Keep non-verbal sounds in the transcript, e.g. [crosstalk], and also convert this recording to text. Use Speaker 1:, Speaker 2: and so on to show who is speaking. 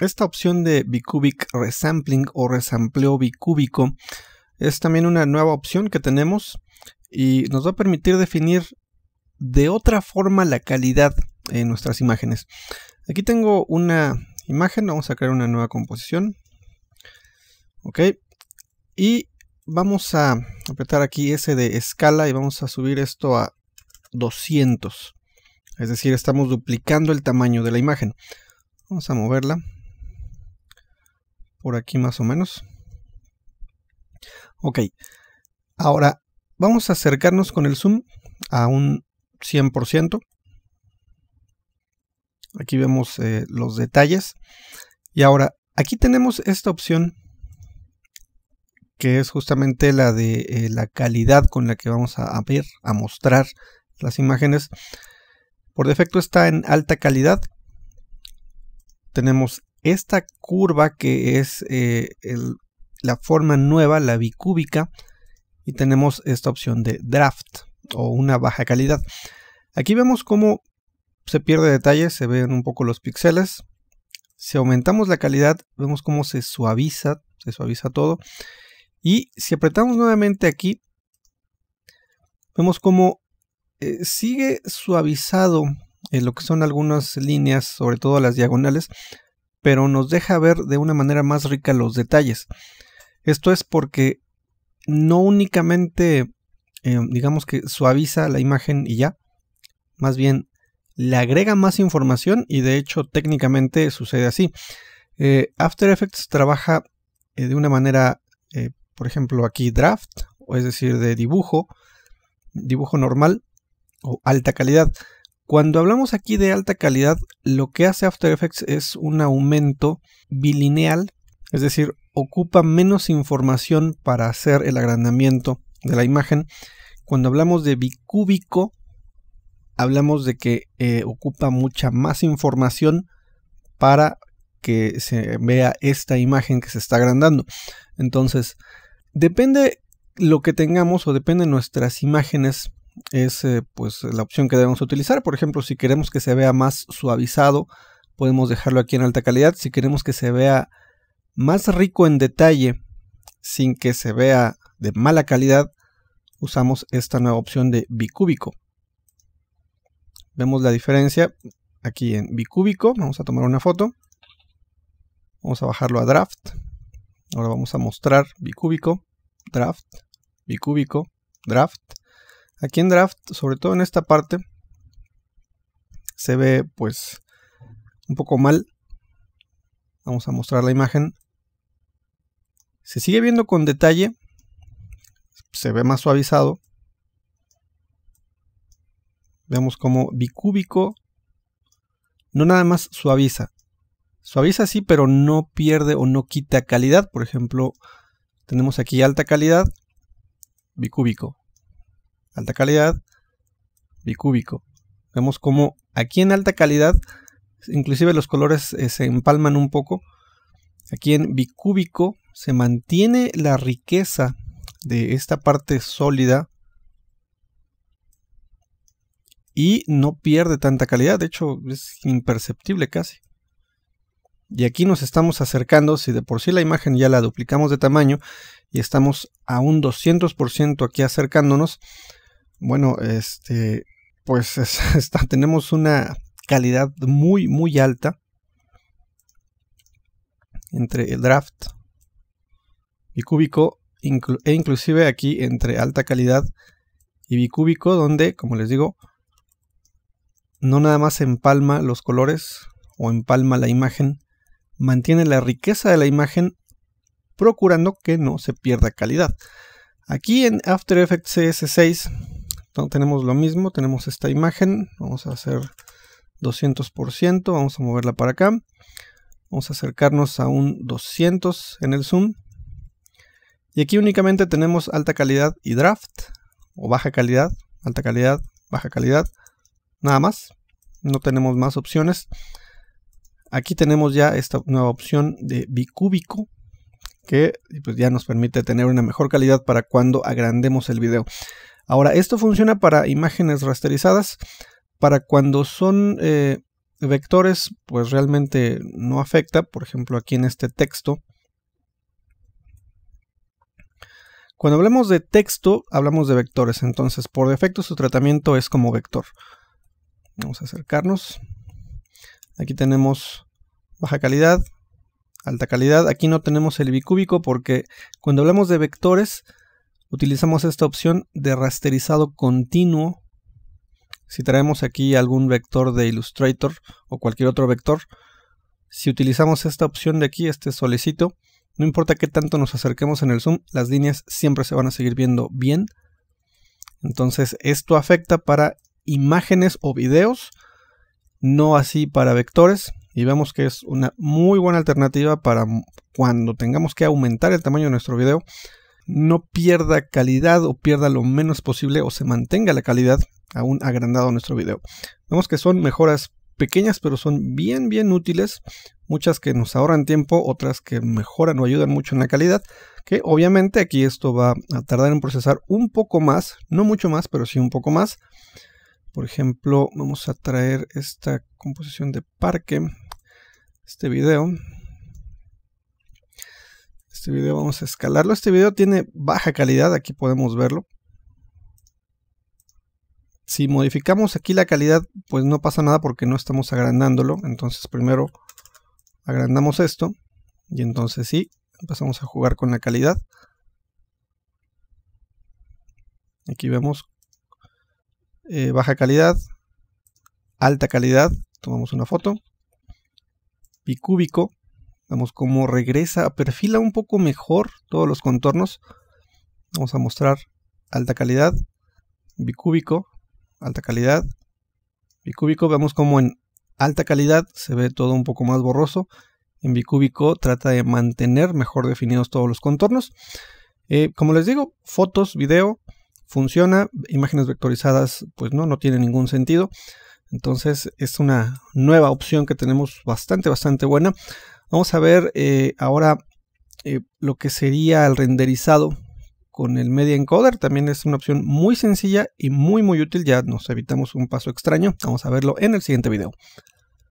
Speaker 1: Esta opción de bicubic resampling o resampleo bicúbico es también una nueva opción que tenemos y nos va a permitir definir de otra forma la calidad en nuestras imágenes. Aquí tengo una imagen, vamos a crear una nueva composición. Ok, y vamos a apretar aquí ese de escala y vamos a subir esto a 200. Es decir, estamos duplicando el tamaño de la imagen. Vamos a moverla por aquí más o menos. Ok, ahora vamos a acercarnos con el zoom a un 100%. Aquí vemos eh, los detalles. Y ahora, aquí tenemos esta opción que es justamente la de eh, la calidad con la que vamos a, a ver, a mostrar las imágenes. Por defecto está en alta calidad. Tenemos esta curva que es eh, la forma nueva, la bicúbica, y tenemos esta opción de draft o una baja calidad. Aquí vemos cómo se pierde detalle, se ven un poco los píxeles. Si aumentamos la calidad, vemos cómo se suaviza, se suaviza todo. Y si apretamos nuevamente aquí, vemos cómo eh, sigue suavizado en lo que son algunas líneas, sobre todo las diagonales, pero nos deja ver de una manera más rica los detalles. Esto es porque no únicamente, eh, digamos que suaviza la imagen y ya, más bien le agrega más información y de hecho técnicamente sucede así. Eh, After Effects trabaja eh, de una manera, por ejemplo, aquí draft, o es decir, de dibujo, dibujo normal o alta calidad. Cuando hablamos aquí de alta calidad, lo que hace After Effects es un aumento bilineal, es decir, ocupa menos información para hacer el agrandamiento de la imagen. Cuando hablamos de bicúbico, hablamos de que eh, ocupa mucha más información para que se vea esta imagen que se está agrandando. Entonces, depende lo que tengamos o depende nuestras imágenes es eh, pues la opción que debemos utilizar. Por ejemplo, si queremos que se vea más suavizado, podemos dejarlo aquí en alta calidad. Si queremos que se vea más rico en detalle, sin que se vea de mala calidad, usamos esta nueva opción de bicúbico. Vemos la diferencia aquí en bicúbico. Vamos a tomar una foto. Vamos a bajarlo a draft. Ahora vamos a mostrar bicúbico, draft, bicúbico, draft. Aquí en draft, sobre todo en esta parte, se ve pues un poco mal. Vamos a mostrar la imagen. Se sigue viendo con detalle. Se ve más suavizado. Vemos como bicúbico no nada más suaviza. Suaviza sí, pero no pierde o no quita calidad. Por ejemplo, tenemos aquí alta calidad, bicúbico alta calidad, bicúbico. Vemos como aquí en alta calidad, inclusive los colores eh, se empalman un poco. Aquí en bicúbico se mantiene la riqueza de esta parte sólida y no pierde tanta calidad, de hecho es imperceptible casi. Y aquí nos estamos acercando, si de por sí la imagen ya la duplicamos de tamaño y estamos a un 200% aquí acercándonos, bueno, este, pues [laughs] tenemos una calidad muy, muy alta entre el draft y cúbico e inclusive aquí entre alta calidad y bicúbico donde, como les digo, no nada más empalma los colores o empalma la imagen, mantiene la riqueza de la imagen procurando que no se pierda calidad. Aquí en After Effects CS6 entonces, tenemos lo mismo, tenemos esta imagen, vamos a hacer 200%, vamos a moverla para acá. Vamos a acercarnos a un 200 en el zoom. Y aquí únicamente tenemos alta calidad y draft, o baja calidad, alta calidad, baja calidad, nada más. No tenemos más opciones. Aquí tenemos ya esta nueva opción de bicúbico, que pues, ya nos permite tener una mejor calidad para cuando agrandemos el video. Ahora, esto funciona para imágenes rasterizadas, para cuando son eh, vectores, pues realmente no afecta, por ejemplo aquí en este texto. Cuando hablamos de texto, hablamos de vectores, entonces por defecto su tratamiento es como vector. Vamos a acercarnos. Aquí tenemos baja calidad, alta calidad. Aquí no tenemos el bicúbico porque cuando hablamos de vectores, utilizamos esta opción de rasterizado continuo. Si traemos aquí algún vector de Illustrator o cualquier otro vector, si utilizamos esta opción de aquí, este solicito, no importa qué tanto nos acerquemos en el zoom, las líneas siempre se van a seguir viendo bien. Entonces esto afecta para imágenes o videos, no así para vectores. Y vemos que es una muy buena alternativa para cuando tengamos que aumentar el tamaño de nuestro video, no pierda calidad o pierda lo menos posible o se mantenga la calidad aún agrandado nuestro video. Vemos que son mejoras pequeñas pero son bien bien útiles, muchas que nos ahorran tiempo, otras que mejoran o ayudan mucho en la calidad, que obviamente aquí esto va a tardar en procesar un poco más, no mucho más, pero sí un poco más. Por ejemplo, vamos a traer esta composición de parque, este video, este video vamos a escalarlo. Este video tiene baja calidad, aquí podemos verlo. Si modificamos aquí la calidad, pues no pasa nada porque no estamos agrandándolo. Entonces primero agrandamos esto y entonces sí, empezamos a jugar con la calidad. Aquí vemos eh, baja calidad, alta calidad, tomamos una foto, bicúbico, vemos cómo regresa, perfila un poco mejor todos los contornos. Vamos a mostrar alta calidad, bicúbico, alta calidad, bicúbico. Vemos como en alta calidad se ve todo un poco más borroso. En bicúbico trata de mantener mejor definidos todos los contornos. Eh, como les digo, fotos, video, funciona. Imágenes vectorizadas, pues no, no tiene ningún sentido. Entonces es una nueva opción que tenemos bastante, bastante buena. Vamos a ver eh, ahora eh, lo que sería el renderizado con el Media Encoder. También es una opción muy sencilla y muy muy útil. Ya nos evitamos un paso extraño. Vamos a verlo en el siguiente video.